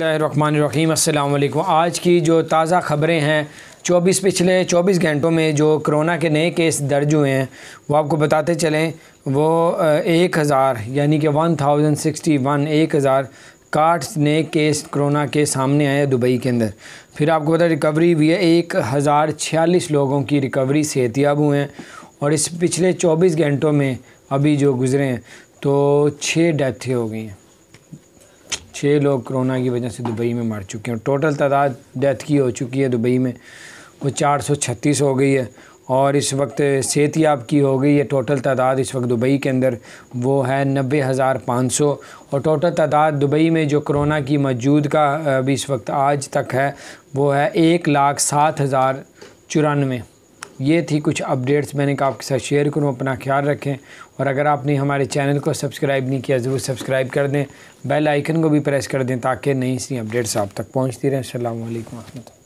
रहीम आज की जो ताज़ा ख़बरें हैं 24 पिछले 24 घंटों में जो कोरोना के नए केस दर्ज हुए हैं वो आपको बताते चलें वो एक हज़ार यानी कि वन थाउजेंड सिक्सटी वन एक हज़ार काठ नए केस कोरोना के सामने आए दुबई के अंदर फिर आपको पता रिकवरी हुई है एक हज़ार छियालीस लोगों की रिकवरी सेहतियाब हुए हैं और इस पिछले चौबीस घंटों में अभी जो गुज़रे हैं तो छः डेथें हो गई हैं छः लोग कोरोना की वजह से दुबई में मर चुके हैं टोटल तादाद डेथ की हो चुकी है दुबई में वो चार सौ छत्तीस हो गई है और इस वक्त सेहत याब की हो गई है टोटल तादाद इस वक्त दुबई के अंदर वो है नब्बे हज़ार पाँच सौ और टोटल तादाद दुबई में जो कोरोना की मौजूद का अभी इस वक्त आज तक है वो है एक लाख सात हज़ार चुरानवे ये थी कुछ अपडेट्स मैंने कहा आपके साथ शेयर करूँ अपना ख्याल रखें और अगर आपने हमारे चैनल को सब्सक्राइब नहीं किया ज़रूर सब्सक्राइब कर दें बेल आइकन को भी प्रेस कर दें ताकि नई सी अपडेट्स आप तक पहुँचती रहें अल्लाम वरम्ह